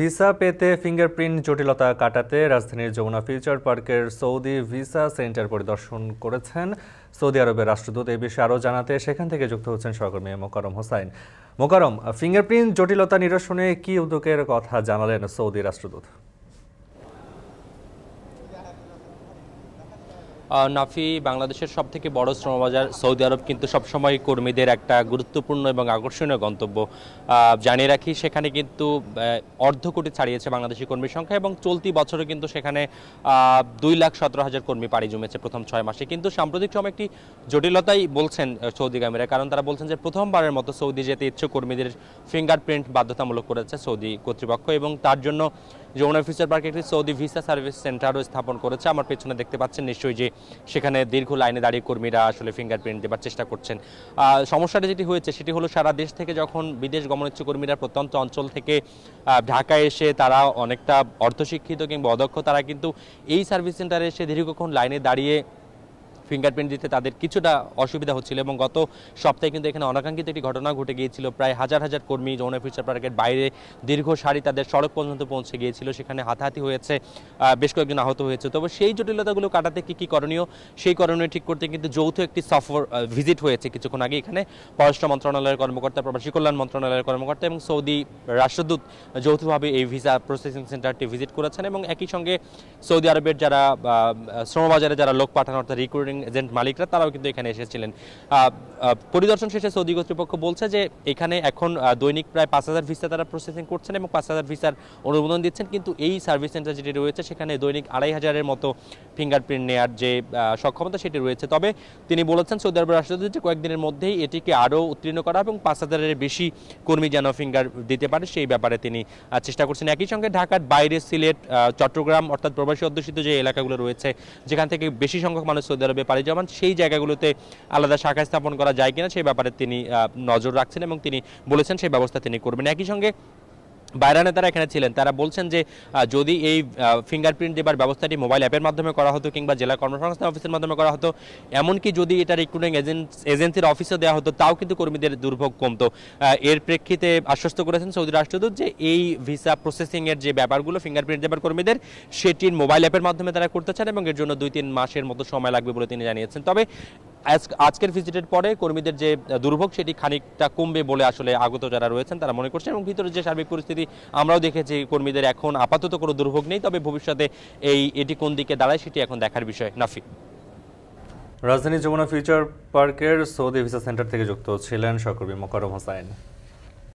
visa পেতে fingerprint জটিলতা কাটাতে রাজধানীর যমুনা ফিউচার পার্কের সৌদি ভিসা সেন্টার পরিদর্শন করেছেন সৌদি আরবের রাষ্ট্রদূত এ বিষয়ে আরও জানাতে সেখান থেকে যুক্ত হচ্ছেন সহকর্মী মোকারম হোসাইন মোকারম ফিঙ্গারপ্রিন্ট জটিলতা নিরসনে কি উদ্যোগের কথা জানালেন সৌদি রাষ্ট্রদূত নাফি বাংলাদেশের সব থেকে বড় শ্রমবাজার সৌদি আরব কিন্তু সবসময় কর্মীদের একটা গুরুত্বপূর্ণ এবং আকর্ষণীয় গন্তব্য জানিয়ে রাখি সেখানে কিন্তু অর্ধ কোটি ছাড়িয়েছে বাংলাদেশি কর্মীর সংখ্যা এবং চলতি বছরে কিন্তু সেখানে দুই লাখ সতেরো হাজার কর্মী পাড়ি জমেছে প্রথম ছয় মাসে কিন্তু সাম্প্রতিক সময় একটি জটিলতাই বলছেন সৌদি গামীরা কারণ তারা বলছেন যে প্রথমবারের মতো সৌদি যেতে ইচ্ছে কর্মীদের ফিঙ্গারপ্রিন্ট বাধ্যতামূলক করেছে সৌদি কর্তৃপক্ষ এবং তার জন্য যমুনা ফিউচার পার্কে একটি সৌদি ভিসা সার্ভিস সেন্টারও স্থাপন করেছে আমার পেছনে দেখতে পাচ্ছেন নিশ্চয়ই যে সেখানে দীর্ঘ লাইনে দাঁড়িয়ে কর্মীরা আসলে ফিঙ্গারপ্রিন্ট দেবার চেষ্টা করছেন সমস্যাটা যেটি হয়েছে সেটি হলো সারা দেশ থেকে যখন বিদেশ গমনেচ্ছু কর্মীরা প্রত্যন্ত অঞ্চল থেকে ঢাকায় এসে তারা অনেকটা অর্ধশিক্ষিত কিংবা অদক্ষ তারা কিন্তু এই সার্ভিস সেন্টারে এসে দীর্ঘক্ষণ লাইনে দাঁড়িয়ে ফিঙ্গারপ্রিন্ট দিতে তাদের কিছুটা অসুবিধা হচ্ছিল এবং গত সপ্তাহে কিন্তু এখানে অনাকাঙ্ক্ষিত একটি ঘটনা ঘটে গিয়েছিল প্রায় হাজার হাজার কর্মী যৌন ফিউচার পার্কের বাইরে দীর্ঘ সারি তাদের সড়ক পর্যন্ত পৌঁছে গিয়েছিল সেখানে হাতাহাতি হয়েছে বেশ কয়েকজন আহত হয়েছে তবে সেই জটিলতাগুলো কাটাতে কি কি করণীয় সেই করণীয় ঠিক করতে কিন্তু যৌথ একটি সফর ভিজিট হয়েছে কিছুক্ষণ আগে এখানে পররাষ্ট্র মন্ত্রণালয়ের কর্মকর্তা প্রবাসী কল্যাণ মন্ত্রণালয়ের কর্মকর্তা এবং সৌদি রাষ্ট্রদূত যৌথভাবে এই ভিসা প্রসেসিং সেন্টারটি ভিজিট করেছেন এবং একই সঙ্গে সৌদি আরবের যারা শ্রমবাজারে যারা লোক পাঠানো অর্থাৎ রিক্রুটিং এজেন্ট মালিকরা তারাও কিন্তু এখানে এসেছিলেন পরিদর্শন শেষে সৌদি কর্তৃপক্ষ বলছে যে এখানে এখন দৈনিক প্রায় পাঁচ হাজার ভিসা তারা প্রসেসিং করছেন এবং পাঁচ হাজার ভিসার অনুমোদন দিচ্ছেন কিন্তু এই সার্ভিস সেন্টার যেটি রয়েছে সেখানে দৈনিক আড়াই হাজারের মতো ফিঙ্গারপ্রিন্ট নেওয়ার যে সক্ষমতা সেটি রয়েছে তবে তিনি বলেছেন সৌদি আরবের রাষ্ট্রদূত যে কয়েকদিনের মধ্যেই এটিকে আরও উত্তীর্ণ করা এবং পাঁচ হাজারের বেশি কর্মী যেন ফিঙ্গার দিতে পারে সেই ব্যাপারে তিনি চেষ্টা করছেন একই সঙ্গে ঢাকার বাইরে সিলেট চট্টগ্রাম অর্থাৎ প্রবাসী অধ্যুষিত যে এলাকাগুলো রয়েছে যেখান থেকে বেশি সংখ্যক মানুষ সৌদি আরবে পারি জমান সেই জায়গাগুলোতে আলাদা শাখা স্থাপন করা যায় কিনা সেই ব্যাপারে তিনি নজর রাখছেন এবং তিনি বলেছেন সেই ব্যবস্থা তিনি করবেন একই সঙ্গে বাইরা নেতারা এখানে ছিলেন তারা বলছেন যে যদি এই ফিঙ্গারপ্রিন্ট দেবার ব্যবস্থাটি মোবাইল অ্যাপের মাধ্যমে করা হতো কিংবা জেলা কর্মসংস্থান অফিসের মাধ্যমে করা হতো এমনকি যদি এটা রিক্রুটিং এজেন্সির অফিসে দেওয়া হতো তাও কিন্তু কর্মীদের দুর্ভোগ কমতো এর প্রেক্ষিতে আশ্বস্ত করেছেন সৌদি রাষ্ট্রদূত যে এই ভিসা প্রসেসিংয়ের যে ব্যাপারগুলো ফিঙ্গারপ্রিন্ট দেবার কর্মীদের সেটির মোবাইল অ্যাপের মাধ্যমে তারা করতে চান এবং এর জন্য দুই তিন মাসের মতো সময় লাগবে বলে তিনি জানিয়েছেন তবে আজকের ভিজিটের পরে কর্মীদের যে দুর্ভোগ সেটি খানিকটা কমবে বলে আসলে আগত যারা রয়েছেন তারা মনে করছেন এবং ভিতরে যে সার্বিক পরিস্থিতি আমরাও দেখেছি কর্মীদের এখন আপাতত কোনো দুর্ভোগ নেই তবে ভবিষ্যতে এই এটি কোন দিকে দাঁড়ায় সেটি এখন দেখার বিষয় নাফি রাজধানী যমুনা ফিউচার পার্কের সৌদি ভিসা সেন্টার থেকে যুক্ত ছিলেন সহকর্মী মোকারম হোসাইন